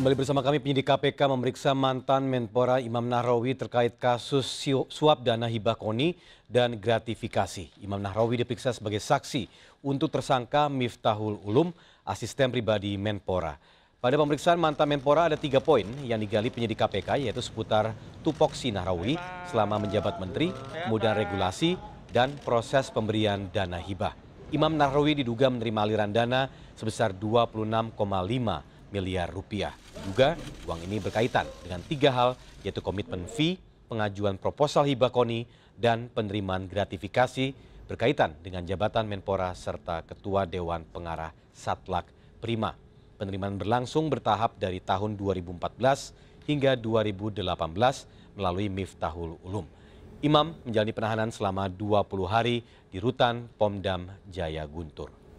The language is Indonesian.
Kembali bersama kami penyidik KPK memeriksa mantan Menpora Imam Nahrawi terkait kasus suap dana hibah koni dan gratifikasi. Imam Nahrawi diperiksa sebagai saksi untuk tersangka Miftahul Ulum, asisten pribadi Menpora. Pada pemeriksaan mantan Menpora ada tiga poin yang digali penyidik KPK yaitu seputar tupoksi Nahrawi selama menjabat menteri, kemudian regulasi, dan proses pemberian dana hibah. Imam Nahrawi diduga menerima aliran dana sebesar 26,5 miliar rupiah. Juga uang ini berkaitan dengan tiga hal yaitu komitmen fee, pengajuan proposal hibah koni, dan penerimaan gratifikasi berkaitan dengan jabatan Menpora serta Ketua Dewan Pengarah Satlak Prima. Penerimaan berlangsung bertahap dari tahun 2014 hingga 2018 melalui Miftahul Ulum. Imam menjalani penahanan selama 20 hari di rutan Pomdam Jaya Guntur.